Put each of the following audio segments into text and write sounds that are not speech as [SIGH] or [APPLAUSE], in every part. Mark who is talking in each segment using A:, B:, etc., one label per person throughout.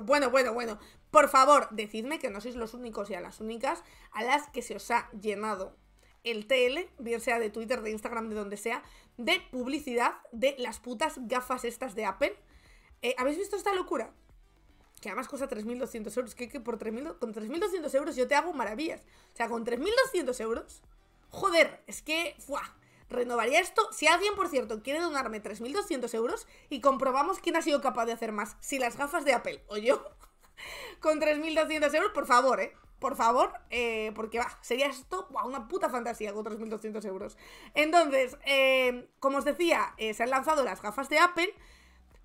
A: Bueno, bueno, bueno. Por favor, decidme que no sois los únicos y a las únicas a las que se os ha llenado el TL, bien sea de Twitter, de Instagram, de donde sea, de publicidad de las putas gafas estas de Apple. Eh, ¿Habéis visto esta locura? Que además cuesta 3.200 euros. Que, que por con 3.200 euros yo te hago maravillas. O sea, con 3.200 euros. Joder, es que... Renovaría esto. Si alguien, por cierto, quiere donarme 3.200 euros y comprobamos quién ha sido capaz de hacer más, si las gafas de Apple o yo, [LAUGHS] con 3.200 euros, por favor, ¿eh? Por favor, eh, porque va, sería esto una puta fantasía con 3.200 euros. Entonces, eh, como os decía, eh, se han lanzado las gafas de Apple,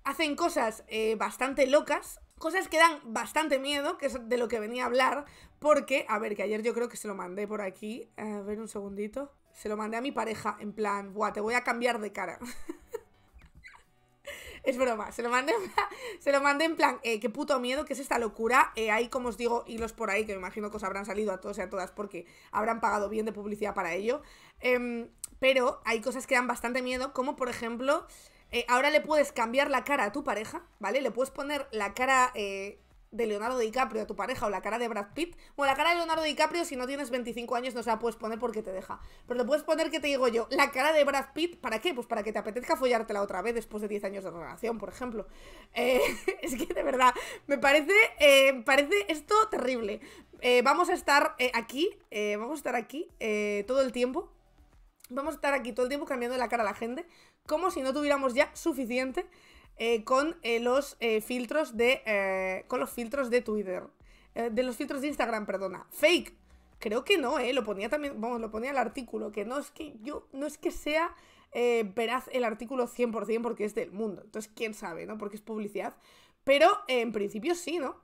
A: hacen cosas bastante locas, cosas que dan bastante miedo, que es de lo que venía a hablar, porque, a ver, que ayer yo creo que se lo mandé por aquí, a ver un segundito. Se lo mandé a mi pareja, en plan, buah, te voy a cambiar de cara. [LAUGHS] es broma, se lo mandé, se lo mandé en plan, eh, qué puto miedo, qué es esta locura. hay, eh, como os digo, hilos por ahí que me imagino que os habrán salido a todos y a todas porque habrán pagado bien de publicidad para ello. Em, pero hay cosas que dan bastante miedo, como por ejemplo, eh, ahora le puedes cambiar la cara a tu pareja, ¿vale? Le puedes poner la cara de Leonardo DiCaprio a tu pareja o la cara de Brad Pitt. Bueno, la cara de Leonardo DiCaprio, si no tienes 25 años, no se la puedes poner porque te deja. Pero lo puedes poner, que te digo yo, la cara de Brad Pitt, ¿para qué? Pues para que te apetezca follártela otra vez después de 10 años de relación, por ejemplo. Eh, [LAUGHS] es que de verdad, me parece, eh, parece esto terrible. Eh, vamos a estar aquí, vamos a estar aquí todo el tiempo. Vamos a estar aquí todo el tiempo cambiando la cara a la gente, como si no tuviéramos ya suficiente. Eh, con, eh, los, eh, filtros de, con los filtros de Twitter. de los filtros de Instagram, perdona. Fake. Creo que no, ¿eh? Lo ponía también, vamos, lo ponía el artículo, que no es que yo, no es que sea veraz el artículo 100% porque es del mundo. Entonces, quién sabe, ¿no? Porque es publicidad. Pero en principio sí, ¿no?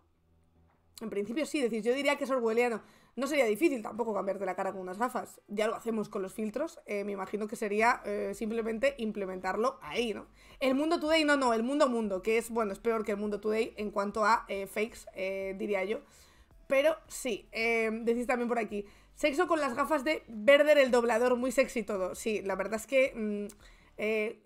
A: En principio sí, decir, yo diría que es orwelliano. No sería difícil tampoco cambiarte la cara con unas gafas. Ya lo hacemos con los filtros. Eh, me imagino que sería eh, simplemente implementarlo ahí, ¿no? El mundo today, no, no, el mundo mundo, que es, bueno, es peor que el mundo today en cuanto a eh, fakes, diría yo. Pero sí, em, decís también por aquí. Sexo con las gafas de Verder el doblador, muy sexy todo. Sí, la verdad es que. Mm,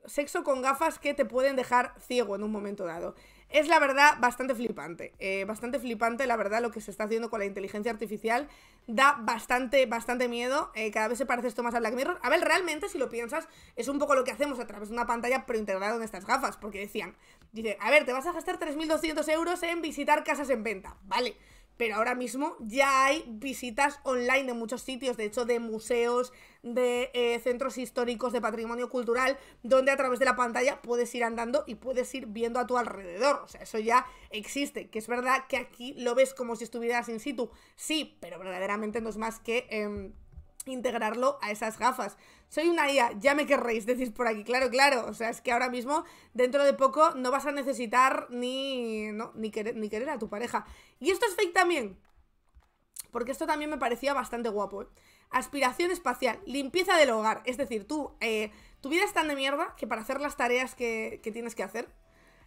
A: sexo con gafas que te pueden dejar ciego en un momento dado. Es la verdad bastante flipante, eh, bastante flipante la verdad lo que se está haciendo con la inteligencia artificial, da bastante, bastante miedo, eh, cada vez se parece esto más a Black Mirror. A ver, realmente si lo piensas, es un poco lo que hacemos a través de una pantalla pero integrado en estas gafas, porque decían, dice, a ver, te vas a gastar 3.200 euros en visitar casas en venta, vale pero ahora mismo ya hay visitas online de muchos sitios, de hecho de museos, de eh, centros históricos, de patrimonio cultural, donde a través de la pantalla puedes ir andando y puedes ir viendo a tu alrededor. O sea, eso ya existe, que es verdad que aquí lo ves como si estuvieras in situ, sí, pero verdaderamente no es más que... Em, integrarlo a esas gafas. Soy una IA, ya me querréis decir por aquí, claro, claro. O sea, es que ahora mismo, dentro de poco, no vas a necesitar ni, no, ni, querer, ni querer a tu pareja. Y esto es fake también, porque esto también me parecía bastante guapo. ¿eh? Aspiración espacial, limpieza del hogar. Es decir, tú, eh, tu vida es tan de mierda que para hacer las tareas que, que tienes que hacer,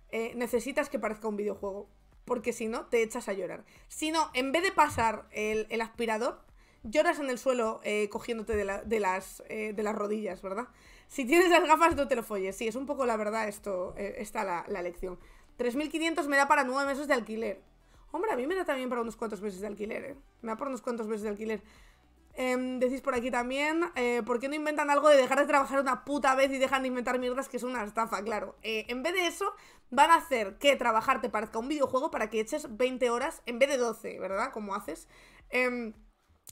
A: eh, necesitas que parezca un videojuego. Porque si no, te echas a llorar. Si no, en vez de pasar el aspirador, lloras en el suelo eh, cogiéndote de, las, eh, de las rodillas, ¿verdad? Si tienes las gafas, no te lo folles. Sí, es un poco la verdad esto, eh, está la, la lección. 3.500 me da para 9 meses de alquiler. Hombre, a mí me da también para unos cuantos meses de alquiler, ¿eh? Me da por unos cuantos meses de alquiler. Em, decís por aquí también, ¿por qué no inventan algo de dejar de trabajar una puta vez y dejan de inventar mierdas que es una estafa? Claro, en vez de eso, van a hacer que trabajar te parezca un videojuego para que eches 20 horas en vez de 12, ¿verdad? Como haces. Em,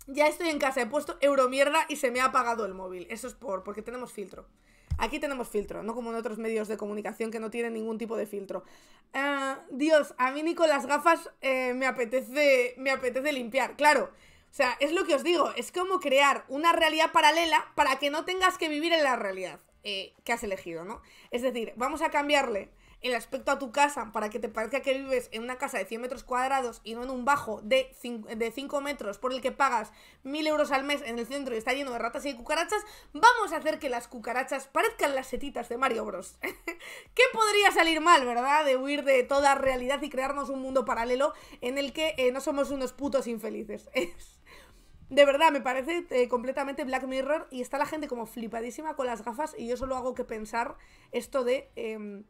A: ya estoy en casa, he puesto euromierda y se me ha apagado el móvil. Eso es por, porque tenemos filtro. Aquí tenemos filtro, no como en otros medios de comunicación que no tienen ningún tipo de filtro. Eh, Dios, a mí ni con las gafas eh, me, apetece, me apetece limpiar, claro. O sea, es lo que os digo, es como crear una realidad paralela para que no tengas que vivir en la realidad eh, que has elegido, ¿no? Es decir, vamos a cambiarle el aspecto a tu casa para que te parezca que vives en una casa de 100 metros cuadrados y no en un bajo de 5, de metros por el que pagas 1000 euros al mes en el centro y está lleno de ratas y de cucarachas, vamos a hacer que las cucarachas parezcan las setitas de Mario Bros. [LAUGHS] ¿Qué podría salir mal, verdad? De huir de toda realidad y crearnos un mundo paralelo en el que eh, no somos unos putos infelices. [LAUGHS] De verdad, me parece eh, completamente Black Mirror y está la gente como flipadísima con las gafas y yo solo hago que pensar esto de... Em,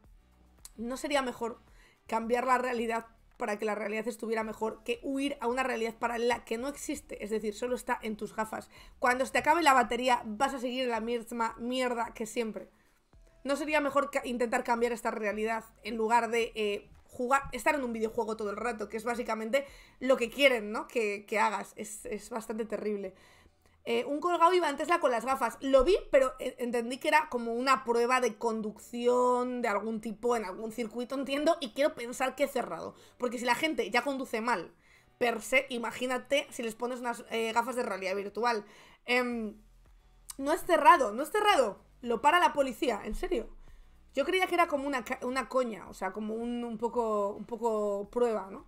A: ¿No sería mejor cambiar la realidad para que la realidad estuviera mejor que huir a una realidad paralela que no existe, es decir, solo está en tus gafas. Cuando se te acabe la batería vas a seguir la misma mierda que siempre. ¿No sería mejor intentar cambiar esta realidad en lugar de eh, jugar, estar en un videojuego todo el rato, que es básicamente lo que quieren, ¿no? Que, hagas. es bastante terrible. Eh, un colgado iba antes la con las gafas. Lo vi, pero eh, entendí que era como una prueba de conducción de algún tipo en algún circuito, entiendo, y quiero pensar que es cerrado. Porque si la gente ya conduce mal, per se, imagínate si les pones unas eh, gafas de realidad virtual. Em, no es cerrado, no es cerrado. Lo para la policía, en serio. Yo creía que era como una, una coña, o sea, como un, un, poco, un poco prueba, ¿no?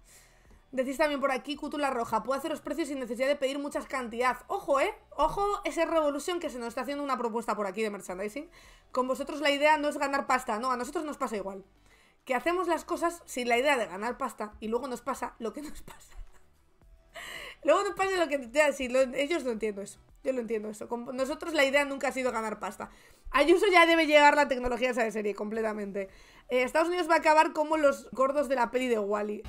A: Decís también por aquí, Cútula Roja, hacer los precios sin necesidad de pedir muchas cantidad. Ojo, ¿eh? Ojo, esa revolución que se nos está haciendo una propuesta por aquí de merchandising. Con vosotros la idea no es ganar pasta, no, a nosotros nos pasa igual. Que hacemos las cosas sin la idea de ganar pasta y luego nos pasa lo que nos pasa. [LAUGHS] luego nos pasa lo que... te sí, ellos no entiendo eso. Yo lo entiendo eso. Con nosotros la idea nunca ha sido ganar pasta. Ayuso ya debe llegar la tecnología a de serie completamente. Eh, Estados Unidos va a acabar como los gordos de la peli de Wally.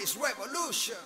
A: is revolution.